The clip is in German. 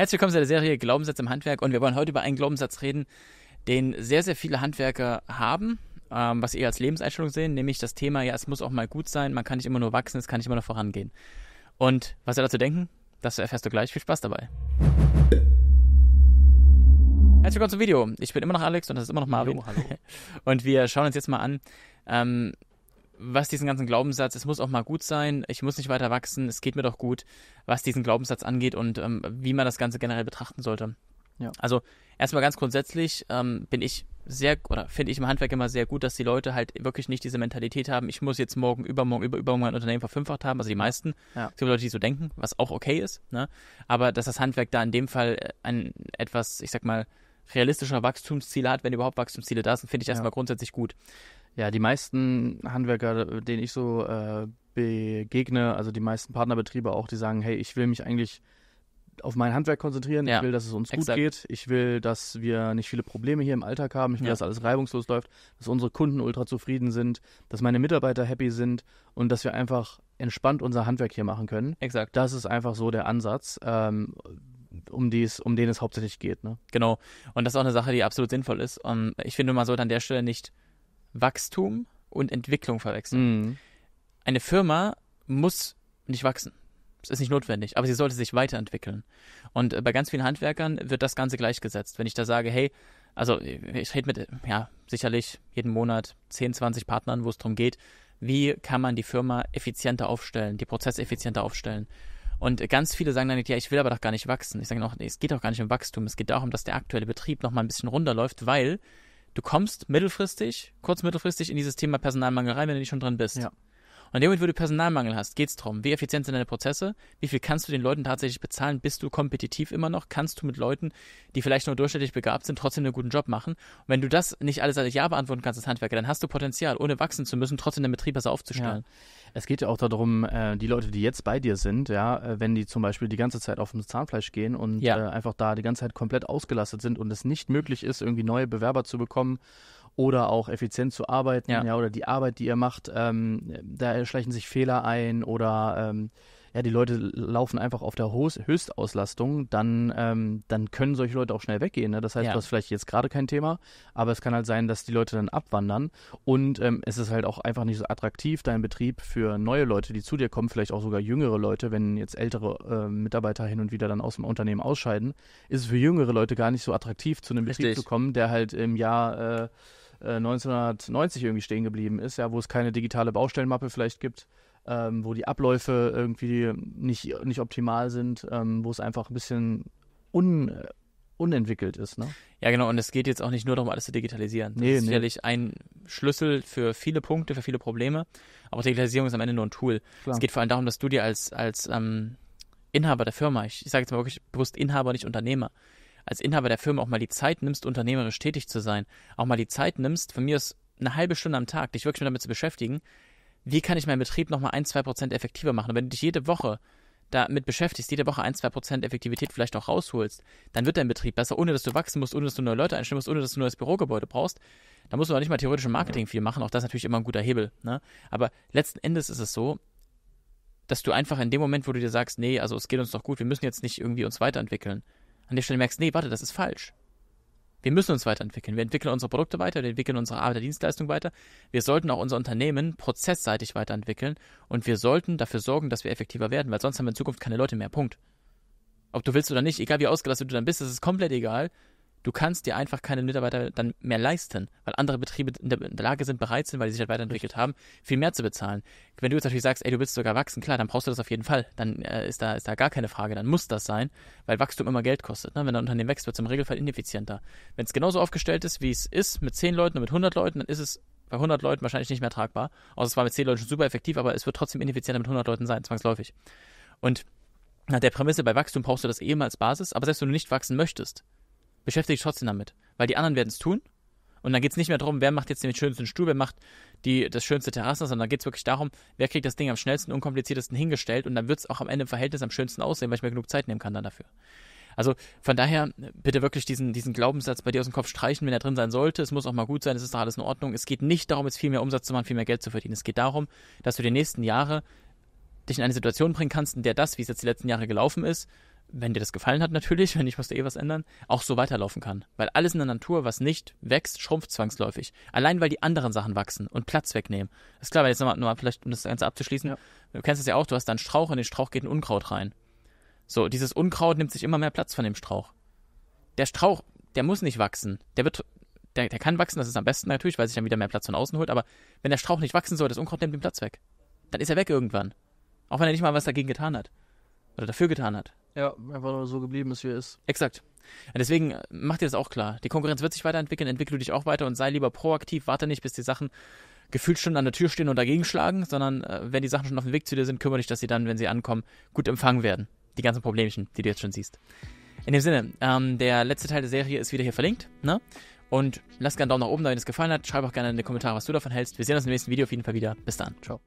Herzlich willkommen zu der Serie Glaubenssatz im Handwerk und wir wollen heute über einen Glaubenssatz reden, den sehr, sehr viele Handwerker haben, ähm, was sie eher als Lebenseinstellung sehen, nämlich das Thema, ja, es muss auch mal gut sein, man kann nicht immer nur wachsen, es kann nicht immer nur vorangehen. Und was wir dazu denken, das erfährst du gleich. Viel Spaß dabei. Herzlich willkommen zum Video. Ich bin immer noch Alex und das ist immer noch Marvin. Hallo, hallo. Und wir schauen uns jetzt mal an, ähm, was diesen ganzen Glaubenssatz, es muss auch mal gut sein, ich muss nicht weiter wachsen, es geht mir doch gut, was diesen Glaubenssatz angeht und ähm, wie man das Ganze generell betrachten sollte. Ja. Also erstmal ganz grundsätzlich ähm, bin ich sehr, oder finde ich im Handwerk immer sehr gut, dass die Leute halt wirklich nicht diese Mentalität haben, ich muss jetzt morgen, übermorgen, über, übermorgen mein Unternehmen verfünffacht haben, also die meisten. Ja. Es gibt Leute, die so denken, was auch okay ist, ne? aber dass das Handwerk da in dem Fall äh, ein etwas, ich sag mal, realistischer Wachstumsziele hat, wenn überhaupt Wachstumsziele da sind, finde ich erstmal ja. grundsätzlich gut. Ja, die meisten Handwerker, denen ich so äh, begegne, also die meisten Partnerbetriebe auch, die sagen, hey, ich will mich eigentlich auf mein Handwerk konzentrieren, ja. ich will, dass es uns Exakt. gut geht, ich will, dass wir nicht viele Probleme hier im Alltag haben, ich will, ja. dass alles reibungslos läuft, dass unsere Kunden ultra zufrieden sind, dass meine Mitarbeiter happy sind und dass wir einfach entspannt unser Handwerk hier machen können. Exakt. Das ist einfach so der Ansatz. Ähm, um, die um den es hauptsächlich geht. Ne? Genau. Und das ist auch eine Sache, die absolut sinnvoll ist. Und ähm, ich finde, man sollte an der Stelle nicht Wachstum und Entwicklung verwechseln. Mhm. Eine Firma muss nicht wachsen. Es ist nicht notwendig, aber sie sollte sich weiterentwickeln. Und äh, bei ganz vielen Handwerkern wird das Ganze gleichgesetzt. Wenn ich da sage, hey, also ich rede mit, ja, sicherlich jeden Monat 10, 20 Partnern, wo es darum geht, wie kann man die Firma effizienter aufstellen, die Prozesse effizienter aufstellen. Und ganz viele sagen dann, ja, ich will aber doch gar nicht wachsen. Ich sage noch, es geht doch gar nicht um Wachstum. Es geht darum, dass der aktuelle Betrieb noch mal ein bisschen runterläuft, weil du kommst mittelfristig, kurz mittelfristig in dieses Thema Personalmangel rein, wenn du nicht schon drin bist. Ja. Und dem damit, wo du Personalmangel hast, geht's darum, Wie effizient sind deine Prozesse? Wie viel kannst du den Leuten tatsächlich bezahlen? Bist du kompetitiv immer noch? Kannst du mit Leuten, die vielleicht nur durchschnittlich begabt sind, trotzdem einen guten Job machen? Und wenn du das nicht alles als Ja beantworten kannst als Handwerker, dann hast du Potenzial, ohne wachsen zu müssen, trotzdem den Betrieb besser aufzustellen. Ja. Es geht ja auch darum, äh, die Leute, die jetzt bei dir sind, ja, äh, wenn die zum Beispiel die ganze Zeit auf dem Zahnfleisch gehen und ja. Äh, einfach da die ganze Zeit komplett ausgelastet sind und es nicht möglich ist, irgendwie neue Bewerber zu bekommen oder auch effizient zu arbeiten, ja, ja oder die Arbeit, die ihr macht, ähm, da schleichen sich Fehler ein oder ähm, ja, die Leute laufen einfach auf der Höchstauslastung, dann, ähm, dann können solche Leute auch schnell weggehen. Ne? Das heißt, ja. das ist vielleicht jetzt gerade kein Thema, aber es kann halt sein, dass die Leute dann abwandern und ähm, es ist halt auch einfach nicht so attraktiv, dein Betrieb für neue Leute, die zu dir kommen, vielleicht auch sogar jüngere Leute, wenn jetzt ältere äh, Mitarbeiter hin und wieder dann aus dem Unternehmen ausscheiden, ist es für jüngere Leute gar nicht so attraktiv, zu einem Betrieb zu kommen, der halt im Jahr äh, 1990 äh, irgendwie stehen geblieben ist, ja, wo es keine digitale Baustellenmappe vielleicht gibt, ähm, wo die Abläufe irgendwie nicht, nicht optimal sind, ähm, wo es einfach ein bisschen un, unentwickelt ist. Ne? Ja, genau. Und es geht jetzt auch nicht nur darum, alles zu digitalisieren. Das nee, ist nee. sicherlich ein Schlüssel für viele Punkte, für viele Probleme. Aber Digitalisierung ist am Ende nur ein Tool. Klar. Es geht vor allem darum, dass du dir als, als ähm, Inhaber der Firma, ich, ich sage jetzt mal wirklich bewusst Inhaber, nicht Unternehmer, als Inhaber der Firma auch mal die Zeit nimmst, unternehmerisch tätig zu sein, auch mal die Zeit nimmst, von mir ist eine halbe Stunde am Tag, dich wirklich damit zu beschäftigen, wie kann ich meinen Betrieb nochmal ein, zwei Prozent effektiver machen? Und wenn du dich jede Woche damit beschäftigst, jede Woche ein, zwei Prozent Effektivität vielleicht auch rausholst, dann wird dein Betrieb besser, ohne dass du wachsen musst, ohne dass du neue Leute einstellen musst, ohne dass du ein neues Bürogebäude brauchst. Da musst du auch nicht mal theoretisch im Marketing viel machen, auch das ist natürlich immer ein guter Hebel. Ne? Aber letzten Endes ist es so, dass du einfach in dem Moment, wo du dir sagst, nee, also es geht uns doch gut, wir müssen jetzt nicht irgendwie uns weiterentwickeln, an der Stelle merkst, nee, warte, das ist falsch. Wir müssen uns weiterentwickeln. Wir entwickeln unsere Produkte weiter, wir entwickeln unsere Arbeit, der Dienstleistung weiter. Wir sollten auch unser Unternehmen prozessseitig weiterentwickeln und wir sollten dafür sorgen, dass wir effektiver werden, weil sonst haben wir in Zukunft keine Leute mehr. Punkt. Ob du willst oder nicht, egal wie ausgelastet du dann bist, das ist komplett egal du kannst dir einfach keine Mitarbeiter dann mehr leisten, weil andere Betriebe in der, in der Lage sind, bereit sind, weil sie sich halt weiterentwickelt haben, viel mehr zu bezahlen. Wenn du jetzt natürlich sagst, ey, du willst sogar wachsen, klar, dann brauchst du das auf jeden Fall. Dann äh, ist, da, ist da gar keine Frage, dann muss das sein, weil Wachstum immer Geld kostet. Ne? Wenn ein Unternehmen wächst, wird es im Regelfall ineffizienter. Wenn es genauso aufgestellt ist, wie es ist, mit 10 Leuten und mit 100 Leuten, dann ist es bei 100 Leuten wahrscheinlich nicht mehr tragbar. Außer es war mit 10 Leuten schon super effektiv, aber es wird trotzdem ineffizienter mit 100 Leuten sein, zwangsläufig. Und nach der Prämisse, bei Wachstum brauchst du das eben als Basis, aber selbst wenn du nicht wachsen möchtest, beschäftige dich trotzdem damit, weil die anderen werden es tun. Und dann geht es nicht mehr darum, wer macht jetzt den schönsten Stuhl, wer macht die, das schönste Terrasse, sondern da geht es wirklich darum, wer kriegt das Ding am schnellsten, unkompliziertesten hingestellt und dann wird es auch am Ende im Verhältnis am schönsten aussehen, weil ich mir genug Zeit nehmen kann dann dafür. Also von daher bitte wirklich diesen, diesen Glaubenssatz bei dir aus dem Kopf streichen, wenn er drin sein sollte. Es muss auch mal gut sein, es ist doch alles in Ordnung. Es geht nicht darum, jetzt viel mehr Umsatz zu machen, viel mehr Geld zu verdienen. Es geht darum, dass du die nächsten Jahre dich in eine Situation bringen kannst, in der das, wie es jetzt die letzten Jahre gelaufen ist, wenn dir das gefallen hat natürlich, wenn ich musste eh was ändern, auch so weiterlaufen kann. Weil alles in der Natur, was nicht wächst, schrumpft zwangsläufig. Allein weil die anderen Sachen wachsen und Platz wegnehmen. Das ist klar, weil jetzt nochmal, nur vielleicht, um das Ganze abzuschließen, ja. du kennst es ja auch, du hast da einen Strauch, und in den Strauch geht ein Unkraut rein. So, dieses Unkraut nimmt sich immer mehr Platz von dem Strauch. Der Strauch, der muss nicht wachsen. Der wird, der, der kann wachsen, das ist am besten natürlich, weil sich dann wieder mehr Platz von außen holt, aber wenn der Strauch nicht wachsen soll, das Unkraut nimmt den Platz weg. Dann ist er weg irgendwann. Auch wenn er nicht mal was dagegen getan hat oder dafür getan hat. Ja, einfach nur so geblieben ist, wie er ist. Exakt. Ja, deswegen äh, mach dir das auch klar. Die Konkurrenz wird sich weiterentwickeln, entwickle dich auch weiter und sei lieber proaktiv, warte nicht, bis die Sachen gefühlt schon an der Tür stehen und dagegen schlagen, sondern äh, wenn die Sachen schon auf dem Weg zu dir sind, kümmere dich, dass sie dann, wenn sie ankommen, gut empfangen werden. Die ganzen Problemchen, die du jetzt schon siehst. In dem Sinne, ähm, der letzte Teil der Serie ist wieder hier verlinkt, ne? Und lass gerne einen Daumen nach oben da, wenn es gefallen hat. Schreib auch gerne in die Kommentare, was du davon hältst. Wir sehen uns im nächsten Video auf jeden Fall wieder. Bis dann. Ciao.